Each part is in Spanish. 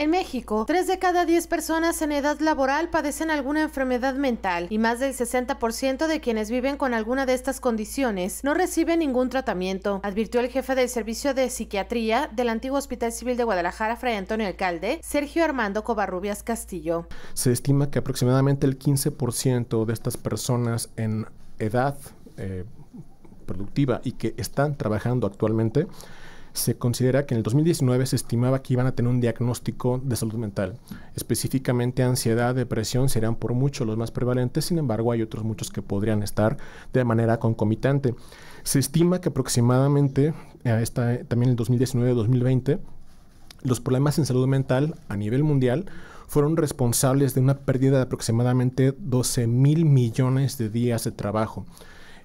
En México, 3 de cada 10 personas en edad laboral padecen alguna enfermedad mental y más del 60% de quienes viven con alguna de estas condiciones no reciben ningún tratamiento, advirtió el jefe del Servicio de Psiquiatría del antiguo Hospital Civil de Guadalajara, Fray Antonio Alcalde, Sergio Armando Covarrubias Castillo. Se estima que aproximadamente el 15% de estas personas en edad eh, productiva y que están trabajando actualmente se considera que en el 2019 se estimaba que iban a tener un diagnóstico de salud mental. Específicamente ansiedad, depresión serán por mucho los más prevalentes, sin embargo hay otros muchos que podrían estar de manera concomitante. Se estima que aproximadamente, eh, también en también el 2019-2020, los problemas en salud mental a nivel mundial fueron responsables de una pérdida de aproximadamente 12 mil millones de días de trabajo.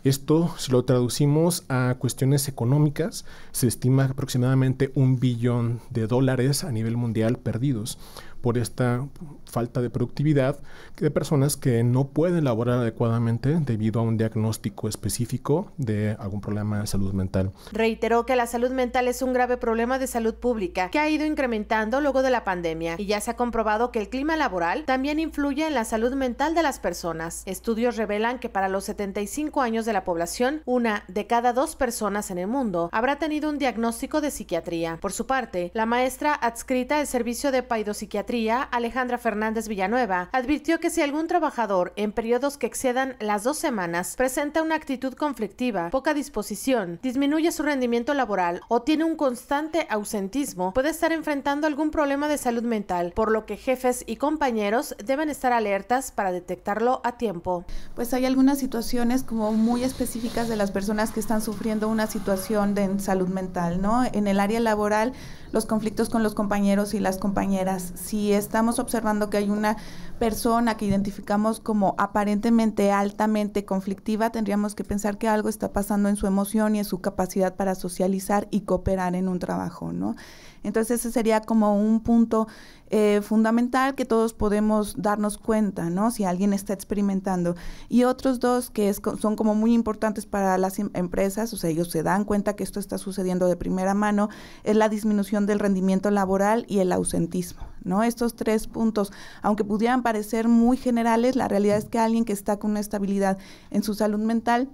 Esto, si lo traducimos a cuestiones económicas, se estima aproximadamente un billón de dólares a nivel mundial perdidos por esta falta de productividad de personas que no pueden laborar adecuadamente debido a un diagnóstico específico de algún problema de salud mental. Reiteró que la salud mental es un grave problema de salud pública que ha ido incrementando luego de la pandemia y ya se ha comprobado que el clima laboral también influye en la salud mental de las personas. Estudios revelan que para los 75 años de la población, una de cada dos personas en el mundo habrá tenido un diagnóstico de psiquiatría. Por su parte, la maestra adscrita al servicio de paidopsiquiatría Alejandra Fernández Villanueva, advirtió que si algún trabajador en periodos que excedan las dos semanas presenta una actitud conflictiva, poca disposición, disminuye su rendimiento laboral o tiene un constante ausentismo, puede estar enfrentando algún problema de salud mental, por lo que jefes y compañeros deben estar alertas para detectarlo a tiempo. Pues hay algunas situaciones como muy específicas de las personas que están sufriendo una situación de salud mental, ¿no? En el área laboral, los conflictos con los compañeros y las compañeras, si si estamos observando que hay una persona que identificamos como aparentemente altamente conflictiva, tendríamos que pensar que algo está pasando en su emoción y en su capacidad para socializar y cooperar en un trabajo, ¿no? Entonces ese sería como un punto eh, fundamental que todos podemos darnos cuenta, ¿no? Si alguien está experimentando. Y otros dos que son como muy importantes para las em, empresas, o sea, ellos se dan cuenta que esto está sucediendo de primera mano, es la disminución del rendimiento laboral y el ausentismo. ¿no? Estos tres puntos, aunque pudieran parecer muy generales, la realidad es que alguien que está con una estabilidad en su salud mental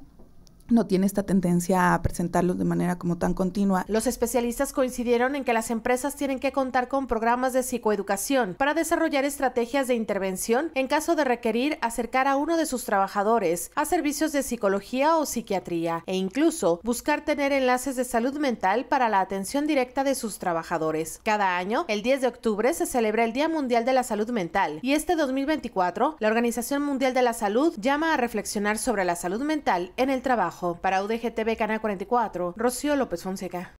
no tiene esta tendencia a presentarlos de manera como tan continua. Los especialistas coincidieron en que las empresas tienen que contar con programas de psicoeducación para desarrollar estrategias de intervención en caso de requerir acercar a uno de sus trabajadores a servicios de psicología o psiquiatría e incluso buscar tener enlaces de salud mental para la atención directa de sus trabajadores. Cada año, el 10 de octubre se celebra el Día Mundial de la Salud Mental y este 2024 la Organización Mundial de la Salud llama a reflexionar sobre la salud mental en el trabajo. Para UDGTV Canal 44, Rocío López Fonseca.